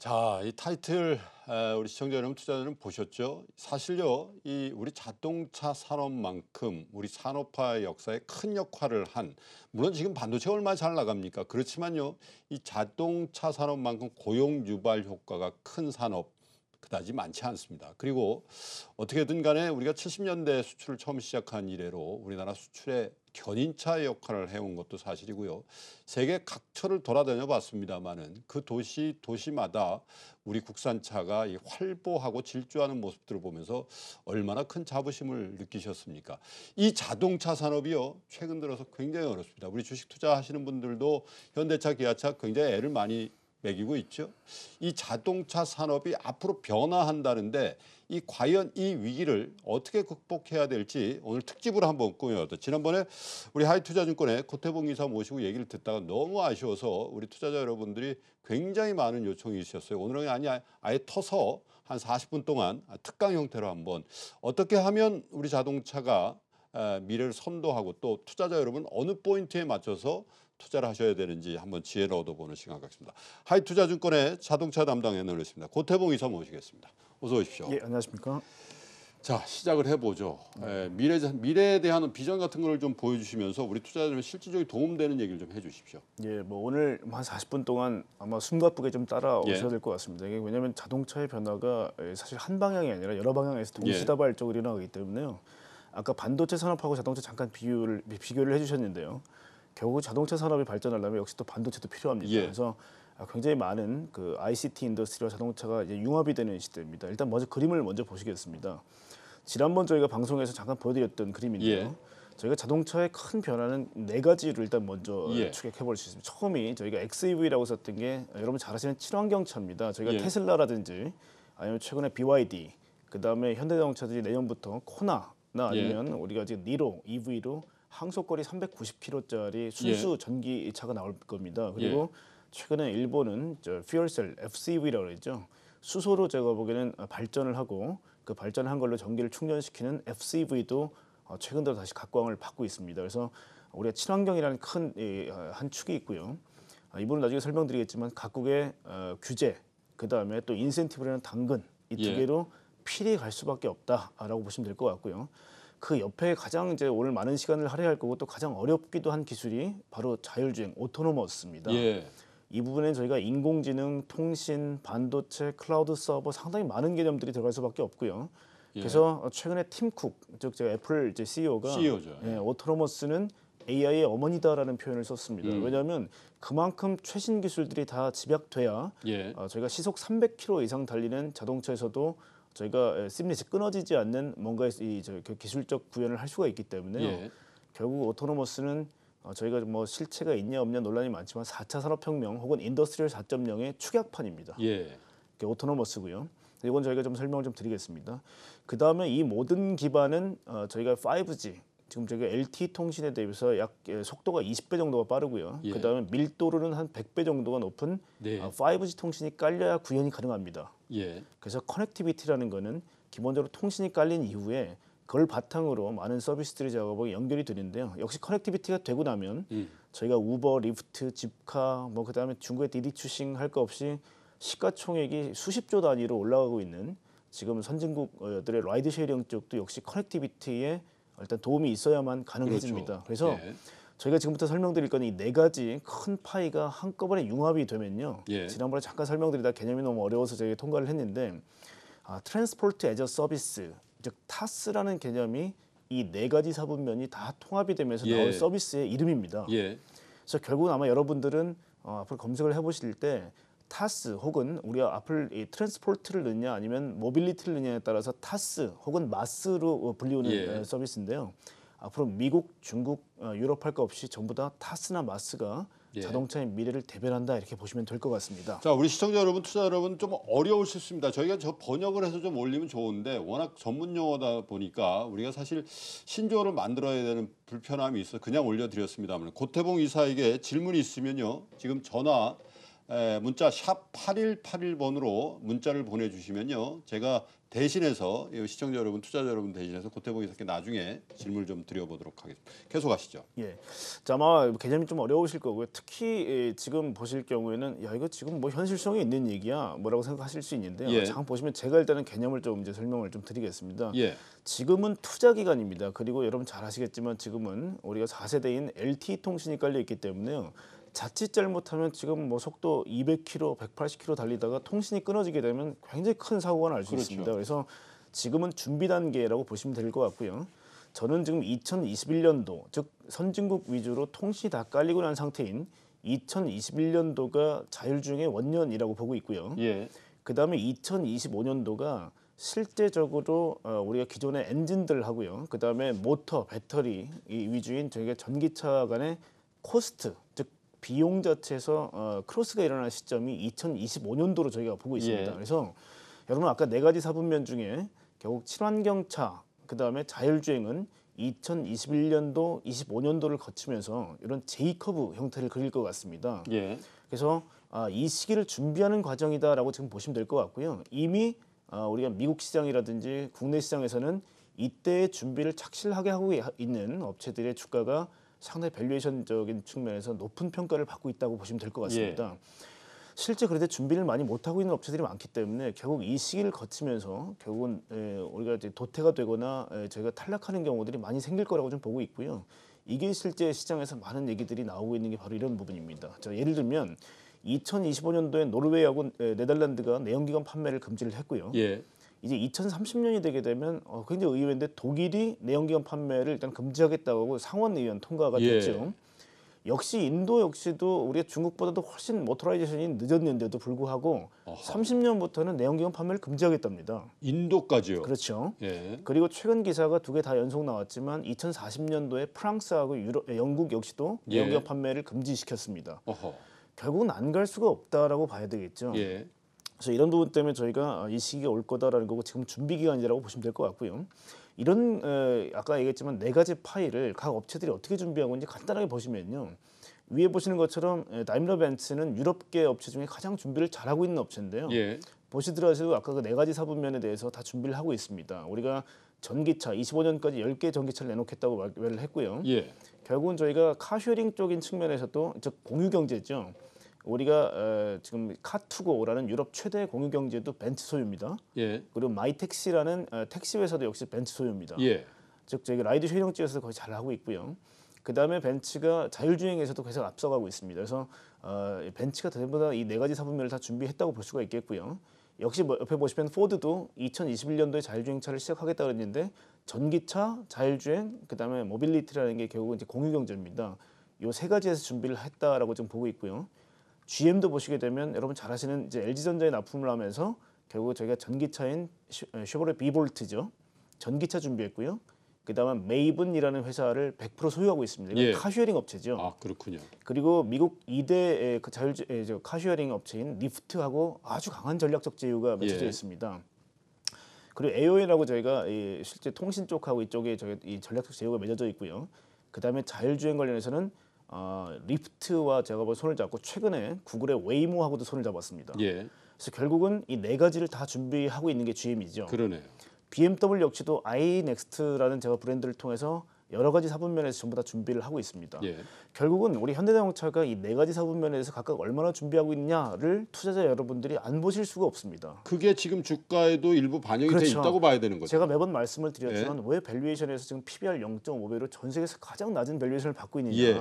자, 이 타이틀 에, 우리 시청자 여러분 투자자 여러분 보셨죠? 사실요, 이 우리 자동차 산업만큼 우리 산업화의 역사에 큰 역할을 한 물론 지금 반도체 얼마나 잘 나갑니까? 그렇지만요, 이 자동차 산업만큼 고용 유발 효과가 큰 산업 그다지 많지 않습니다. 그리고 어떻게든 간에 우리가 70년대 수출을 처음 시작한 이래로 우리나라 수출의 견인차의 역할을 해온 것도 사실이고요. 세계 각처를 돌아다녀 봤습니다만은 그 도시 도시마다 우리 국산차가 이 활보하고 질주하는 모습들을 보면서 얼마나 큰 자부심을 느끼셨습니까? 이 자동차 산업이요 최근 들어서 굉장히 어렵습니다. 우리 주식 투자하시는 분들도 현대차, 기아차 굉장히 애를 많이 매기고 있죠. 이 자동차 산업이 앞으로 변화한다는데 이 과연 이 위기를 어떻게 극복해야 될지 오늘 특집으로 한번 꾸며봤다. 지난번에 우리 하이투자증권의 고태봉 이사 모시고 얘기를 듣다가 너무 아쉬워서 우리 투자자 여러분들이 굉장히 많은 요청이 있으셨어요. 오늘은 아니 아예 터서 한 40분 동안 특강 형태로 한번 어떻게 하면 우리 자동차가 미래를 선도하고 또 투자자 여러분 어느 포인트에 맞춰서 투자를 하셔야 되는지 한번 지혜를 얻어보는 시간 갖습니다 하이투자증권의 자동차 담당 애널리스트입니다. 고태봉 이사 모시겠습니다. 어서 오십시오. 예, 안녕하십니까. 자 시작을 해보죠. 네. 예, 에, 미래 미래에 대한 비전 같은 걸좀 보여주시면서 우리 투자자들에 실질적인 도움되는 얘기를 좀 해주십시오. 예, 뭐 오늘 뭐 한 40분 동안 아마 숨가쁘게 좀 따라오셔야 예. 될것 같습니다. 이게 왜냐하면 자동차의 변화가 예, 사실 한 방향이 아니라 여러 방향에서 동시다발적으로 예. 일어나기 때문에요. 아까 반도체 산업하고 자동차 잠깐 비유를 비교를 해주셨는데요. 결국 자동차 산업이 발전하려면 역시 또 반도체도 필요합니다. 예. 그래서 아, 굉장히 많은 그 ICT 인더스트리와 자동차가 이제 융합이 되는 시대입니다. 일단 먼저 그림을 먼저 보시겠습니다. 지난번 저희가 방송에서 잠깐 보여드렸던 그림인데요. 예. 저희가 자동차의 큰 변화는 네 가지를 일단 먼저 예. 추격해 볼 수 있습니다. 처음이 저희가 XEV라고 썼던 게 아, 여러분 잘 아시는 친환경차입니다. 저희가 예. 테슬라라든지 아니면 최근에 BYD 그다음에 현대자동차들이 내년부터 코나나 예. 아니면 우리가 지금 니로 EV로 항속거리 390km짜리 순수 예. 전기 차가 나올 겁니다. 그리고 예. 최근에 일본은 저 퓨얼셀 FCV라고 그랬죠 수소로 제가 보기에는 발전을 하고 그 발전한 걸로 전기를 충전시키는 FCV도 어, 최근 들어 다시 각광을 받고 있습니다. 그래서 우리가 친환경이라는 큰한 어, 축이 있고요. 아, 이분은 나중에 설명드리겠지만 각국의 어, 규제, 그 다음에 또 인센티브라는 당근 이두 예. 개로 예. 필이갈 수밖에 없다라고 보시면 될 것 같고요. 그 옆에 가장 이제 오늘 많은 시간을 할애할 거고 또 가장 어렵기도 한 기술이 바로 자율주행 오토노머스입니다. 예. 이 부분에 저희가 인공지능, 통신, 반도체, 클라우드 서버 상당히 많은 개념들이 들어갈 수밖에 없고요. 예. 그래서 최근에 팀쿡 즉 제가 애플 이제 CEO가 CEO죠. 예, 오토노머스는 AI의 어머니다라는 표현을 썼습니다. 음. 왜냐하면 그만큼 최신 기술들이 다 집약돼야 예. 어, 저희가 시속 300km 이상 달리는 자동차에서도 저희가 심리에서 예, 끊어지지 않는 뭔가 이저 그 기술적 구현을 할 수가 있기 때문에 예. 결국 오토노머스는 어, 저희가 뭐 실체가 있냐 없냐 논란이 많지만 4차 산업혁명 혹은 인더스트리얼 4.0의 축약판입니다. 예. 오토노머스고요. 이건 저희가 좀 설명을 좀 드리겠습니다. 그 다음에 이 모든 기반은 어, 저희가 5G 지금 저기 LTE 통신에 대비해서 약 예, 속도가 20배 정도가 빠르고요. 예. 그다음에 밀도로는 한 100배 정도가 높은 네. 5G 아, 통신이 깔려야 구현이 가능합니다. 예. 그래서 커넥티비티라는 거는 기본적으로 통신이 깔린 이후에 그걸 바탕으로 많은 서비스들이 작업하고 연결이 되는데요. 역시 커넥티비티가 되고 나면 음. 저희가 우버, 리프트, 집카, 뭐 그다음에 중국의 디디추싱 할 거 없이 시가총액이 수십조 단위로 올라가고 있는 지금 선진국들의 라이드 쉐어링 쪽도 역시 커넥티비티에 일단 도움이 있어야만 가능해집니다. 그렇죠. 그래서 예. 저희가 지금부터 설명드릴 건이네 가지 큰 파이가 한꺼번에 융합이 되면요. 예. 지난번에 잠깐 설명드리다 개념이 너무 어려워서 저희가 통과를 했는데 아, 트랜스포트 애저 서비스 즉 타스라는 개념이 이 네 가지 사분면이 다 통합이 되면서 예. 나온 서비스의 이름입니다. 예. 그래서 결국은 아마 여러분들은 어, 앞으로 검색을 해보실 때 타스 혹은 우리가 앞을 이 트랜스포트를 넣냐 아니면 모빌리티를 넣냐에 따라서 타스 혹은 마스로 어, 불리우는 예. 어, 서비스인데요. 앞으로 미국, 중국, 어, 유럽 할것 없이 전부 다 타스나 마스가 예. 자동차의 미래를 대변한다 이렇게 보시면 될 것 같습니다. 자, 우리 시청자 여러분, 투자 여러분 좀 어려울 수 있습니다. 저희가 저 번역을 해서 좀 올리면 좋은데 워낙 전문 용어다 보니까 우리가 사실 신조어를 만들어야 되는 불편함이 있어 그냥 올려드렸습니다만 고태봉 이사에게 질문이 있으면요 지금 전화 문자 샵 8181번으로 문자를 보내주시면요. 제가 대신해서 시청자 여러분, 투자자 여러분 대신해서 고태봉 이사께 나중에 질문을 좀 드려보도록 하겠습니다. 계속 하시죠. 예. 자, 아마 개념이 좀 어려우실 거고요. 특히 지금 보실 경우에는 야 이거 지금 뭐 현실성이 있는 얘기야 뭐라고 생각하실 수 있는데요. 예. 잠깐 보시면 제가 일단은 개념을 좀 이제 설명을 좀 드리겠습니다. 예. 지금은 투자 기간입니다. 그리고 여러분 잘 아시겠지만 지금은 우리가 4세대인 LTE 통신이 깔려 있기 때문에요. 자칫 잘못하면 지금 뭐 속도 200km, 180km 달리다가 통신이 끊어지게 되면 굉장히 큰 사고가 날수 그렇죠. 있습니다. 그래서 지금은 준비 단계라고 보시면 될 것 같고요. 저는 지금 2021년도 즉 선진국 위주로 통신이 다 깔리고 난 상태인 2021년도가 자율주행의 원년이라고 보고 있고요. 예. 그다음에 2025년도가 실제적으로 어, 우리가 기존의 엔진들 하고요. 그다음에 모터, 배터리 위주인 저희가 전기차 간의 코스트 즉 비용 자체에서 어, 크로스가 일어날 시점이 2025년도로 저희가 보고 있습니다. 예. 그래서 여러분 아까 네 가지 사분면 중에 결국 친환경차 그다음에 자율주행은 2021년도, 25년도를 거치면서 이런 J커브 형태를 그릴 것 같습니다. 예. 그래서 아, 이 시기를 준비하는 과정이다라고 지금 보시면 될 것 같고요. 이미 아, 우리가 미국 시장이라든지 국내 시장에서는 이때의 준비를 착실하게 하고 있는 업체들의 주가가 상당히 밸류에이션적인 측면에서 높은 평가를 받고 있다고 보시면 될 것 같습니다. 예. 실제 그런데 준비를 많이 못 하고 있는 업체들이 많기 때문에 결국 이 시기를 거치면서 결국은 예, 우리가 이제 도태가 되거나 예, 저희가 탈락하는 경우들이 많이 생길 거라고 좀 보고 있고요. 이게 실제 시장에서 많은 얘기들이 나오고 있는 게 바로 이런 부분입니다. 자, 예를 들면 2025년도에 노르웨이하고 예, 네덜란드가 내연기관 판매를 금지를 했고요. 예. 이제 2030년이 되게 되면 어, 굉장히 의외인데 독일이 내연기관 판매를 일단 금지하겠다고 하고 상원의원 통과가 예. 됐죠. 역시 인도 역시도 우리가 중국보다도 훨씬 모터라이제이션이 늦었는데도 불구하고 아하. 30년부터는 내연기관 판매를 금지하겠답니다. 인도까지요? 그렇죠. 예. 그리고 최근 기사가 두 개 다 연속 나왔지만 2040년도에 프랑스하고 유럽, 예, 영국 역시도 내연기관 예. 판매를 금지시켰습니다. 어허. 결국은 안 갈 수가 없다라고 봐야 되겠죠. 예. 그래서 이런 부분 때문에 저희가 어, 이 시기가 올 거다라는 거고 지금 준비 기간이라고 보시면 될 것 같고요. 이런 에, 아까 얘기했지만 네 가지 파일을 각 업체들이 어떻게 준비하고 있는지 간단하게 보시면요. 위에 보시는 것처럼 다임러 벤츠는 유럽계 업체 중에 가장 준비를 잘하고 있는 업체인데요. 예. 보시더라도 아까 그 네 가지 사분면에 대해서 다 준비를 하고 있습니다. 우리가 전기차 25년까지 10개 전기차를 내놓겠다고 말을 했고요. 예. 결국은 저희가 카쉐링 쪽인 측면에서도 즉 공유 경제죠. 우리가 어, 지금 카투고라는 유럽 최대 공유 경제도 벤츠 소유입니다. 예. 그리고 마이택시라는 어, 택시 회사도 역시 벤츠 소유입니다. 예. 즉 저희 라이드 쉐어링 쪽에서 거의 잘 하고 있고요. 그 다음에 벤츠가 자율주행에서도 계속 앞서가고 있습니다. 그래서 어, 벤츠가 대부분 이네 가지 사분면을 다 준비했다고 볼 수가 있겠고요. 역시 뭐 옆에 보시면 포드도 2021년도에 자율주행차를 시작하겠다 그랬는데 전기차, 자율주행, 그 다음에 모빌리티라는 게 결국은 이제 공유경제입니다. 이 세 가지에서 준비를 했다라고 지 보고 있고요. GM도 보시게 되면 여러분 잘 아시는 이제 l g 전자의 납품을 하면서 결국 저희가 전기차인 쉐보레 비볼트죠. 전기차 준비했고요. 그다음에 메이븐이라는 회사를 100% 소유하고 있습니다. 이건 예. 카쉐어링 업체죠. 아 그렇군요. 그리고 미국 2대 그 자율 카쉐어링 업체인 리프트하고 아주 강한 전략적 제휴가 맺혀져 예. 있습니다. 그리고 a o 웨이라고 저희가 이 실제 통신 쪽하고 이쪽에 저희 이 전략적 제휴가 맺어져 있고요. 그다음에 자율주행 관련해서는 아, 리프트와 제가 볼 손을 잡고 최근에 구글의 웨이모하고도 손을 잡았습니다. 예. 그래서 결국은 이 네 가지를 다 준비하고 있는 게 GM이죠. 그러네요. BMW 역시도 iNext라는 제가 브랜드를 통해서 여러 가지 사분 면에서 전부 다 준비를 하고 있습니다. 예. 결국은 우리 현대자동차가 이 네 가지 사분 면에서 각각 얼마나 준비하고 있냐를 투자자 여러분들이 안 보실 수가 없습니다. 그게 지금 주가에도 일부 반영이 그렇죠. 돼 있다고 봐야 되는 거죠. 제가 매번 말씀을 드렸지만 예. 왜 밸류에이션에서 지금 PBR 0.5배로 전 세계에서 가장 낮은 밸류에이션을 받고 있느냐. 예.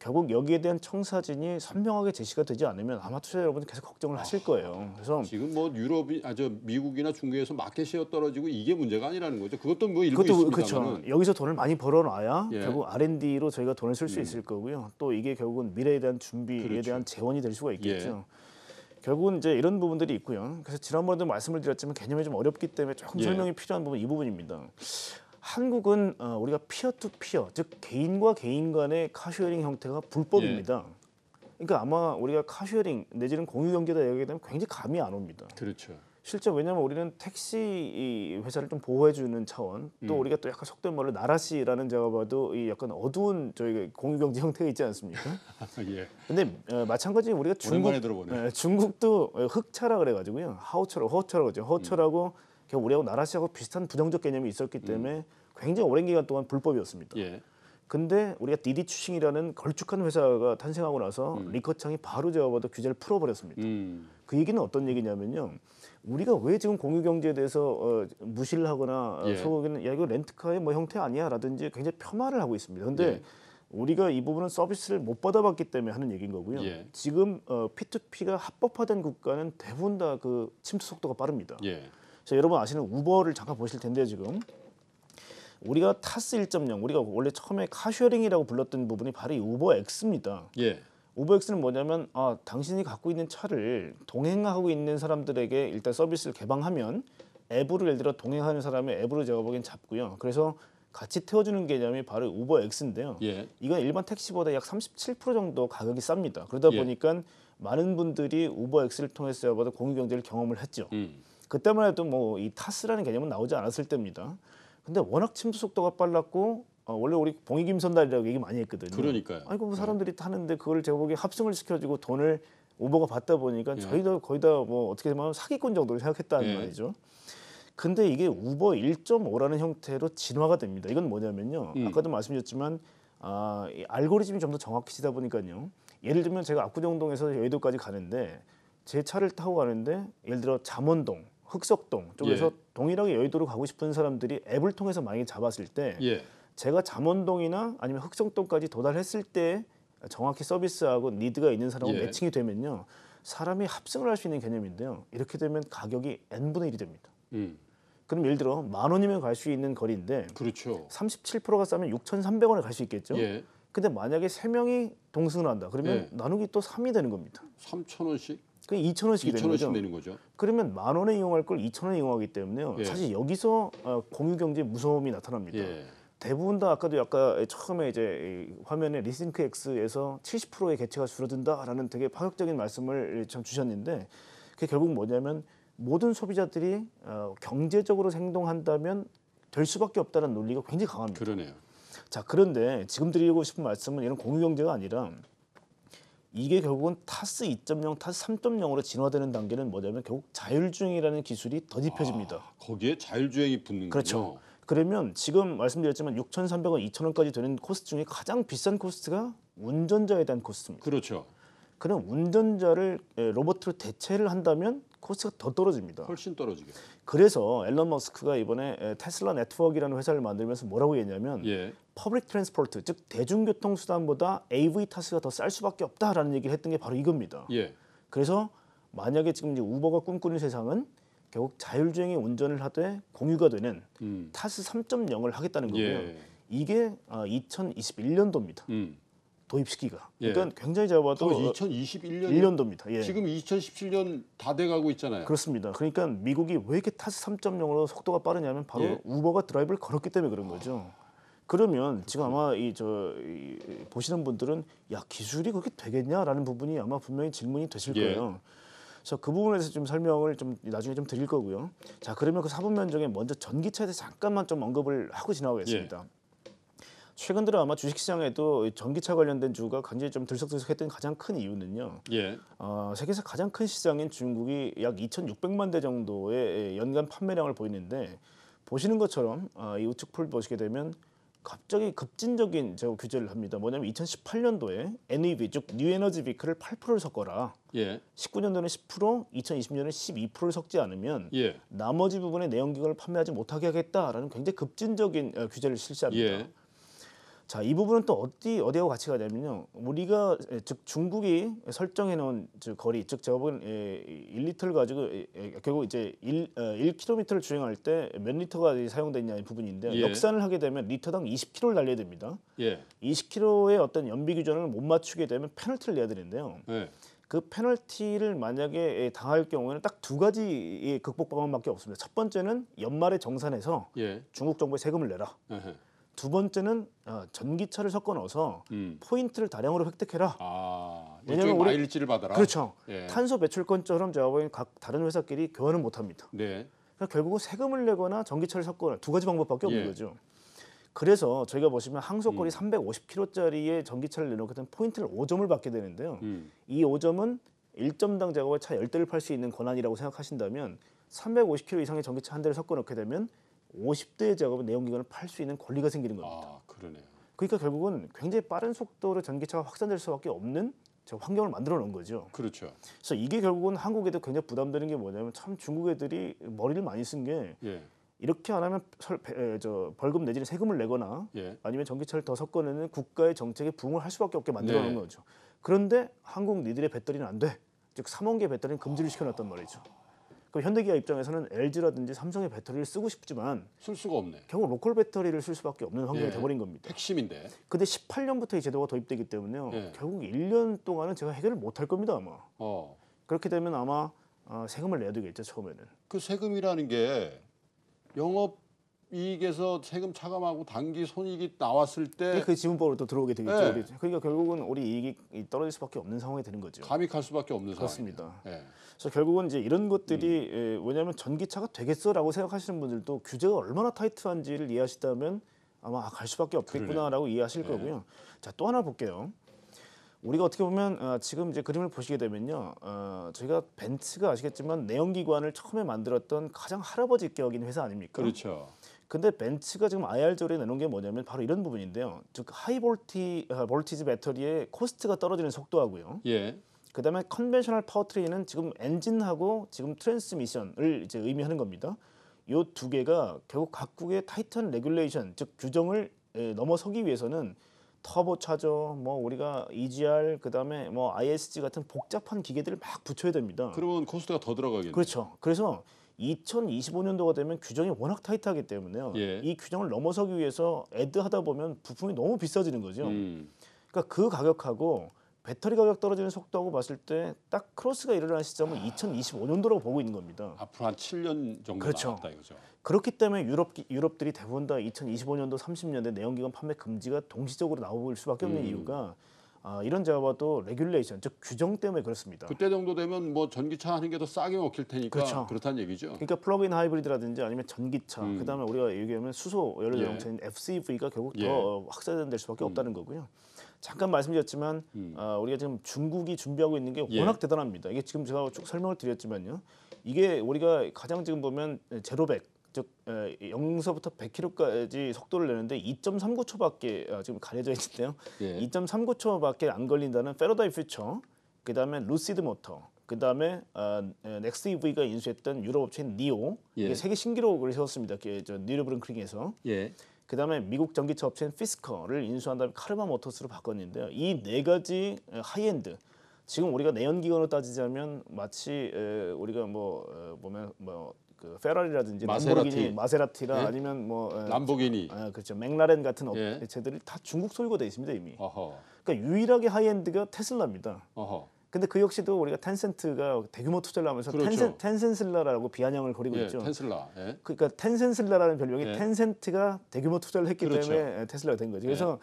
결국 여기에 대한 청사진이 선명하게 제시가 되지 않으면 아마 투자 여러분이 계속 걱정을 아, 하실 거예요. 그래서 지금 뭐 유럽이 아저 미국이나 중국에서 마켓이어 떨어지고 이게 문제가 아니라는 거죠. 그것도 뭐 일부 그것도 그렇죠. 여기서 돈을 많이 벌어놔야 예. 결국 R&D로 저희가 돈을 쓸수 음. 있을 거고요. 또 이게 결국은 미래에 대한 준비에 그렇죠. 대한 재원이 될 수가 있겠죠. 예. 결국은 이제 이런 부분들이 있고요. 그래서 지난번에도 말씀을 드렸지만 개념이 좀 어렵기 때문에 조금 예. 설명이 예. 필요한 부분 이 부분입니다. 한국은 어, 우리가 피어 투 피어 즉 개인과 개인 간의 카쉐어링 형태가 불법입니다. 예. 그러니까 아마 우리가 카쉐어링 내지는 공유 경제다 얘기하면 굉장히 감이 안 옵니다. 그렇죠. 실제 왜냐하면 우리는 택시 회사를 좀 보호해주는 차원 또 음. 우리가 또 약간 속된 말로 나라시라는 제가 봐도 이 약간 어두운 저희 그 공유경제 형태가 있지 않습니까? 예. 근데 어, 마찬가지 우리가 중국 에, 예, 중국도 흑차라 그래가지고요 하우처라 고 허처라고 하죠 허처라고 음. 우리하고 나라시하고 비슷한 부정적 개념이 있었기 음. 때문에 음. 굉장히 오랜 기간 동안 불법이었습니다. 예. 근데 우리가 디디 추싱이라는 걸쭉한 회사가 탄생하고 나서 음. 리커창이 바로 제어받아 규제를 풀어버렸습니다. 음. 그 얘기는 어떤 얘기냐면요. 우리가 왜 지금 공유 경제에 대해서 어, 무시를 하거나 어, 예. 소극에는 야 이거 렌트카의 뭐 형태 아니야라든지 굉장히 폄하를 하고 있습니다. 근데 예. 우리가 이 부분은 서비스를 못 받아봤기 때문에 하는 얘기인 거고요. 예. 지금 어, P2P가 합법화된 국가는 대부분 다 그 침투 속도가 빠릅니다. 예. 자, 여러분 아시는 우버를 잠깐 보실 텐데 요 지금 우리가 타스 1.0 우리가 원래 처음에 카쉐어링이라고 불렀던 부분이 바로 이 우버 X입니다. 예. 우버 X는 뭐냐면 아, 당신이 갖고 있는 차를 동행하고 있는 사람들에게 일단 서비스를 개방하면 앱으로 예를 들어 동행하는 사람의 앱으로 제가 보기엔 잡고요. 그래서 같이 태워주는 개념이 바로 우버 X인데요. 예. 이건 일반 택시보다 약 37% 정도 가격이 쌉니다. 그러다 예. 보니까 많은 분들이 우버 X를 통해서 공유경제를 경험을 했죠. 음. 그때만 해도 뭐이 타스라는 개념은 나오지 않았을 때입니다. 근데 워낙 침투 속도가 빨랐고 어, 원래 우리 봉이김선달이라고 얘기 많이 했거든요. 그러니까요. 아니 뭐 네. 사람들이 타는데 그걸 제가 보기에 합승을 시켜주고 돈을 오버가 받다 보니까 예. 저희도 거의 다 뭐 어떻게 보면 사기꾼 정도로 생각했다는 예. 말이죠. 근데 이게 우버 1.5라는 형태로 진화가 됩니다. 이건 뭐냐면요. 음. 아까도 말씀드렸지만 아, 이 알고리즘이 좀 더 정확해지다 보니까요. 예를 들면 제가 압구정동에서 여의도까지 가는데 제 차를 타고 가는데 예를 들어 잠원동 흑석동 쪽에서 예. 동일하게 여의도로 가고 싶은 사람들이 앱을 통해서 많이 잡았을 때 예. 제가 잠원동이나 아니면 흑석동까지 도달했을 때 정확히 서비스하고 니드가 있는 사람하고 예. 매칭이 되면요 사람이 합승을 할 수 있는 개념인데요 이렇게 되면 가격이 n 분의 1이 됩니다. 음. 그럼 예를 들어 만 원이면 갈 수 있는 거리인데 그렇죠. 37%가 싸면 6,300원에 갈 수 있겠죠. 예. 근데 만약에 세 명이 동승을 한다 그러면 예. 나누기 또 3이 되는 겁니다. 3,000원씩? 그2 0원씩 되는 거죠. 되는 거죠. 그러면 만 원에 이용할 걸2천원에 이용하기 때문에요. 예. 사실 여기서 어, 공유 경제 무서움이 나타납니다. 예. 대부분 다 아까도 아까 처음에 이제 화면에 리싱크 X에서 70%의 개체가 줄어든다라는 되게 파격적인 말씀을 참 주셨는데 그게 결국 뭐냐면 모든 소비자들이 어, 경제적으로 행동한다면 될 수밖에 없다는 논리가 굉장히 강합니다. 그러네요. 자 그런데 지금 드리고 싶은 말씀은 이런 공유 경제가 아니라 이게 결국은 타스 2.0, 타스 3.0으로 진화되는 단계는 뭐냐면 결국 자율주행이라는 기술이 더입혀집니다 아, 거기에 자율주행이 붙는 거죠. 그렇죠. 그러면 지금 말씀드렸지만 6,300원, 2,000원까지 되는 코스 중에 가장 비싼 코스트가 운전자에 대한 코스트입니다. 그렇죠. 그럼 운전자를 로버트로 대체를 한다면 코스트가 더 떨어집니다. 훨씬 떨어지게. 그래서 앨런 머스크가 이번에 테슬라 네트워크라는 회사를 만들면서 뭐라고 했냐면 예. 퍼블릭 트랜스포트 즉 대중교통 수단보다 AV 타스가 더 쌀 수밖에 없다라는 얘기를 했던 게 바로 이겁니다. 예. 그래서 만약에 지금 이제 우버가 꿈꾸는 세상은 결국 자율주행의 운전을 하되 공유가 되는 음. 타스 3.0을 하겠다는 예. 거고요. 예. 이게 2021년도입니다. 아, 음. 도입시키가. 그러니까 예. 굉장히 제가 봐도 2021년 1년도입니다. 예. 지금 2017년 다 돼가고 있잖아요. 그렇습니다. 그러니까 미국이 왜 이렇게 타스 3.0으로 속도가 빠르냐면 바로 예. 우버가 드라이브를 걸었기 때문에 그런 거죠. 그러면 지금 아마 이저 이, 보시는 분들은 야 기술이 그렇게 되겠냐라는 부분이 아마 분명히 질문이 되실 예. 거예요. 그래서 그 부분에서 좀 설명을 좀 나중에 좀 드릴 거고요. 자 그러면 그 사법 면적에 먼저 전기차에 대해서 잠깐만 좀 언급을 하고 지나가겠습니다. 예. 최근 들어 아마 주식시장에도 전기차 관련된 주가 굉장히 좀 들썩들썩했던 가장 큰 이유는요. 예. 어, 세계에서 가장 큰 시장인 중국이 약 2,600만 대 정도의 연간 판매량을 보이는데 보시는 것처럼 어, 이 우측 풀 보시게 되면 갑자기 급진적인 제고 규제를 합니다. 뭐냐면 2018년도에 NEV 즉 뉴에너지 비클을 8%를 섞어라. 예. 19년도는 10%, 2020년은 12%를 섞지 않으면 예. 나머지 부분의 내연기관을 판매하지 못하게 하겠다라는 굉장히 급진적인 어, 규제를 실시합니다. 예. 자, 이 부분은 또 어디 어디하고 같이 가냐면요. 우리가 예, 즉 중국이 설정해 놓은 즉 거리, 즉 제가 보기엔 1리터를 예, 가지고 예, 결국 이제 1 1km를 어, 주행할 때 몇 리터가 사용됐냐 이 부분인데 예. 역산을 하게 되면 리터당 20km를 날려야 됩니다. 예. 20km의 어떤 연비 규정을 못 맞추게 되면 패널티를 내야 되는데요. 예. 그패널티를 만약에 당할 경우에는 딱 두 가지 극복 방법밖에 없습니다. 첫 번째는 연말에 정산해서 중국 정부에 세금을 내라. 어허. 두 번째는 어, 전기차를 섞어 넣어서 음. 포인트를 다량으로 획득해라. 아, 뭐 왜냐면 우리 마일지를 받아라. 그렇죠. 예. 탄소 배출권처럼 제가 보기엔 각 다른 회사끼리 교환을못 합니다. 네. 그러니까 결국은 세금을 내거나 전기차를 섞거나 두 가지 방법밖에 없는 예. 거죠. 그래서 저희가 보시면 항속거리 음. 350km짜리의 전기차를 내놓게 되면 포인트를 5점을 받게 되는데요. 음. 이 5점은 1점당 제가 차 10대를 팔 수 있는 권한이라고 생각하신다면 350km 이상의 전기차 한 대를 섞어 놓게 되면 50대 작업은 내용기관을팔 수 있는 권리가 생기는 겁니다. 아, 그러네요. 그러니까 결국은 굉장히 빠른 속도로 전기차가 확산될 수밖에 없는 저 환경을 만들어 놓은 거죠. 그렇죠. 그래서 이게 결국은 한국에도 굉장히 부담되는 게 뭐냐면 참 중국 애들이 머리를 많이 쓴게 예. 이렇게 안 하면 설, 에, 저 벌금 내지는 세금을 내거나 예. 아니면 전기차를 더 섞어내는 국가의 정책에 부응을 할 수밖에 없게 만들어 놓은 네. 거죠. 그런데 한국 니들의 배터리는 안 돼. 즉 3원 개 배터리는 금지를 시켜놨단 말이죠. 그 현대기아 입장에서는 LG라든지 삼성의 배터리를 쓰고 싶지만 쓸 수가 없네. 결국 로컬 배터리를 쓸 수밖에 없는 환경이 예, 돼버린 겁니다. 핵심인데. 근데 18년부터 이 제도가 도입되기 때문에요. 예. 결국 1년 동안은 제가 해결을 못할 겁니다 아마. 어. 그렇게 되면 아마 어, 세금을 내야 되겠죠 처음에는. 그 세금이라는 게 영업 이익에서 세금 차감하고 단기 손익이 나왔을 때 그 지분법으로 또 들어오게 되겠죠. 네. 그러니까 결국은 우리 이익이 떨어질 수밖에 없는 상황이 되는 거죠. 감익할 수밖에 없는 그렇습니다. 네. 그래서 결국은 이제 이런 것들이 음. 에, 예, 왜냐하면 전기차가 되겠어라고 생각하시는 분들도 규제가 얼마나 타이트한지를 이해하시다면 아마 아, 갈 수밖에 없겠구나라고 그러네. 이해하실 네. 거고요. 자 또 하나 볼게요. 우리가 어떻게 보면 어, 지금 이제 그림을 보시게 되면요, 어, 저희가 벤츠가 아시겠지만 내연기관을 처음에 만들었던 가장 할아버지격인 회사 아닙니까? 그렇죠. 근데 벤츠가 지금 IR 조리에 내놓은 게 뭐냐면 바로 이런 부분인데요. 즉 하이볼티 어, 볼티지 배터리의 코스트가 떨어지는 속도하고요. 예. 그다음에 컨벤셔널 파워트레인은 지금 엔진하고 지금 트랜스미션을 이제 의미하는 겁니다. 이 두 개가 결국 각국의 타이탄 레귤레이션 즉 규정을 넘어서기 위해서는 터보 차저, 뭐 우리가 EGR 그다음에 뭐 ISG 같은 복잡한 기계들을 막 붙여야 됩니다. 그러면 코스트가 더 들어가겠네요. 그렇죠. 그래서 2025년도가 되면 규정이 워낙 타이트하기 때문에요. 예. 이 규정을 넘어서기 위해서 애드하다 보면 부품이 너무 비싸지는 거죠. 음. 그러니까 그 가격하고 배터리 가격 떨어지는 속도하고 봤을 때 딱 크로스가 일어나는 시점은 아... 2025년도라고 보고 있는 겁니다. 앞으로 한 7년 정도 그렇죠. 남았다 이거죠. 그렇기 때문에 유럽 유럽들이 대부분 다 2025년도 30년대 내연기관 판매 금지가 동시적으로 나올 수밖에 없는 음... 이유가 아, 이런 제가 봐도 레귤레이션 즉 규정 때문에 그렇습니다. 그때 정도 되면 뭐 전기차 하는 게 더 싸게 먹힐 테니까 그렇죠. 그렇다는 얘기죠. 그러니까 플러그인 하이브리드라든지 아니면 전기차 음. 그다음에 우리가 얘기하면 수소 연료 자동차인 예. FCV가 결국 예. 더 확산될 수밖에 음. 없다는 거고요. 잠깐 말씀드렸지만 음. 어, 우리가 지금 중국이 준비하고 있는 게 예. 워낙 예. 대단합니다. 이게 지금 제가 쭉 설명을 드렸지만요. 이게 우리가 가장 지금 보면 제로백 즉 에, 0서부터 100km까지 속도를 내는데 2.39초밖에 어, 지금 가려져 있는데요. 예. 2.39초밖에 안 걸린다는 페러다이 퓨처, 그 다음에 루시드 모터, 그 다음에 어, 넥스 EV가 인수했던 유럽 업체인 니오 예. 이게 세계 신기록을 세웠습니다. 그, 저니르브른크링에서 예. 그 다음에 미국 전기차 업체인 피스커를 인수한 다음에 카르마 모터스로 바꿨는데요. 이 네 가지 하이엔드 지금 우리가 내연기관으로 따지자면 마치 우리가 뭐 어, 보면 뭐그 페라리라든지 마세라티. 마세라티라 예? 아니면 뭐 어, 람보기니 아, 그렇죠 맥라렌 같은 예? 업체들이 다 중국 소유가 돼 있습니다 이미. 어허. 그러니까 유일하게 하이엔드가 테슬라입니다. 어허. 근데 그 역시도 우리가 텐센트가 대규모 투자를 하면서 그렇죠. 텐센, 텐센슬라라고 비아냥을 거리고 예, 있죠. 텐슬라. 예. 그러니까 텐센슬라라는 별명이 예. 텐센트가 대규모 투자를 했기 그렇죠. 때문에 예, 테슬라가 된 거죠. 그래서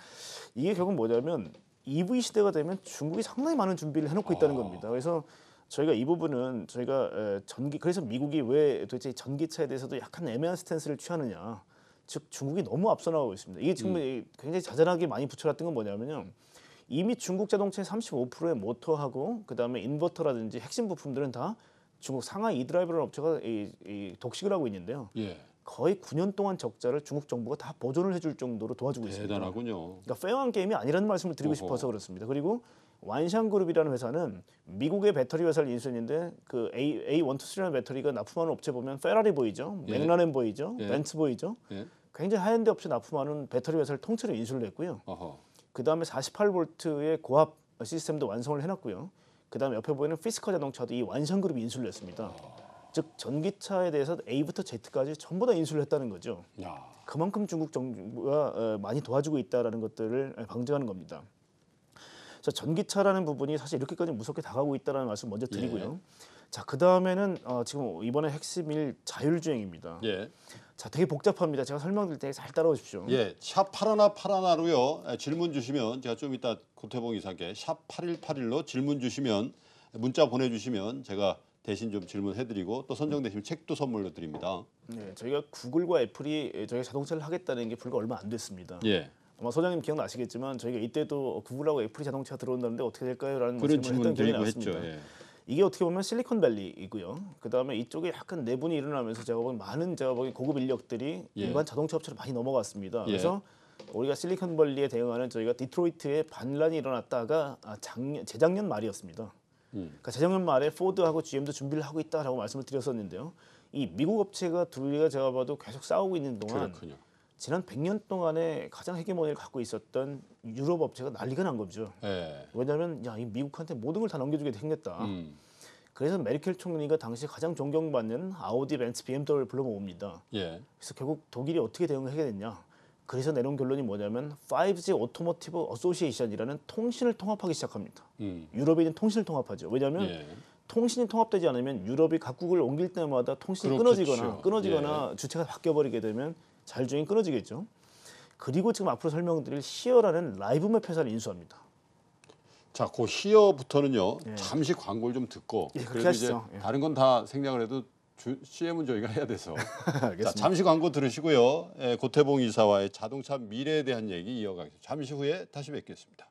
예. 이게 결국 뭐냐면 EV 시대가 되면 중국이 상당히 많은 준비를 해놓고 있다는 아. 겁니다. 그래서 저희가 이 부분은 저희가 전기 그래서 미국이 왜 도대체 전기차에 대해서도 약간 애매한 스탠스를 취하느냐. 즉 중국이 너무 앞서 나가고 있습니다. 이게 지금 음. 굉장히 자잘하게 많이 붙여놨던 건 뭐냐면요. 이미 중국 자동차의 35%의 모터하고 그다음에 인버터라든지 핵심 부품들은 다 중국 상하이 e 드라이브라는 업체가 이, 이 독식을 하고 있는데요. 예. 거의 9년 동안 적자를 중국 정부가 다 보존을 해줄 정도로 도와주고 있습니다. 대단하군요. 그러니까 페어한 게임이 아니라는 말씀을 드리고 어허. 싶어서 그렇습니다. 그리고 완샹 그룹이라는 회사는 미국의 배터리 회사를 인수했는데 그 A A123라는 배터리가 납품하는 업체 보면 페라리 보이죠, 예. 맥라렌 보이죠, 예. 벤츠 보이죠. 예. 굉장히 하얀데드 업체 납품하는 배터리 회사를 통째로 인수를 했고요. 어허. 그 다음에 48V의 고압 시스템도 완성을 해놨고요. 그 다음에 옆에 보이는 피스커 자동차도 이 완성 그룹이 인수를 했습니다. 즉 전기차에 대해서 A부터 Z까지 전부 다 인수를 했다는 거죠. 야. 그만큼 중국 정부가 어, 많이 도와주고 있다는 것들을 예, 방증하는 겁니다. 자 전기차라는 부분이 사실 이렇게까지 무섭게 다가오고 있다는 말씀 먼저 드리고요. 예. 자, 그 다음에는 어, 지금 이번에 핵심일 자율주행입니다. 예. 자, 되게 복잡합니다. 제가 설명드릴 때 잘 따라오십시오. 예, 샵파하나파하나로요 질문 주시면 제가 좀 이따 고태봉 이사께 샵 8181로 질문 주시면 문자 보내주시면 제가 대신 좀 질문해드리고 또 선정되시면 책도 선물로 드립니다. 네, 저희가 구글과 애플이 저희 자동차를 하겠다는 게 불과 얼마 안 됐습니다. 예. 아마 소장님 기억나시겠지만 저희가 이때도 구글하고 애플이 자동차 들어온다는데 어떻게 될까요? 라는 그런 질문을 드리고 억습니다 했죠, 예. 이게 어떻게 보면 실리콘밸리이고요. 그 다음에 이쪽에 약간 내분이 일어나면서 제가 보기 많은 제가 보기 고급 인력들이 예. 일반 자동차 업체로 많이 넘어갔습니다. 예. 그래서 우리가 실리콘밸리에 대응하는 저희가 디트로이트에 반란이 일어났다가 아, 작년 재작년 말이었습니다. 음. 그러니까 재작년 말에 포드하고 GM도 준비를 하고 있다라고 말씀을 드렸었는데요. 이 미국 업체가 둘이가 제가 봐도 계속 싸우고 있는 동안 그렇군요. 지난 100년 동안에 가장 헤게모니를 갖고 있었던 유럽 업체가 난리가 난 거죠. 네. 예. 왜냐하면 야, 이 미국한테 모든 걸 다 넘겨주게 생겼다. 음. 그래서 메르켈 총리가 당시 가장 존경받는 아우디, 벤츠, BMW를 불러 모읍니다. 예. 그래서 결국 독일이 어떻게 대응하게 을 됐냐. 그래서 내놓은 결론이 뭐냐면 5G 오토모티브 어소시에이션이라는 통신을 통합하기 시작합니다. 음. 유럽에 있는 통신을 통합하죠. 왜냐하면 예. 통신이 통합되지 않으면 유럽이 각국을 옮길 때마다 통신이 그렇겠죠. 끊어지거나 끊어지거나 예. 주체가 바뀌어버리게 되면 잘율주행이 끊어지겠죠. 그리고 지금 앞으로 설명드릴 히어라는 라이브맵 회사를 인수합니다. 자, 그 히어부터는요. 예. 잠시 광고를 좀 듣고 예, 그래도 이제 예. 다른 건 다 생략을 해도 주, CM은 저희가 해야 돼서. 자, 잠시 광고 들으시고요. 예, 고태봉 이사와의 자동차 미래에 대한 얘기 이어가겠습니다. 잠시 후에 다시 뵙겠습니다.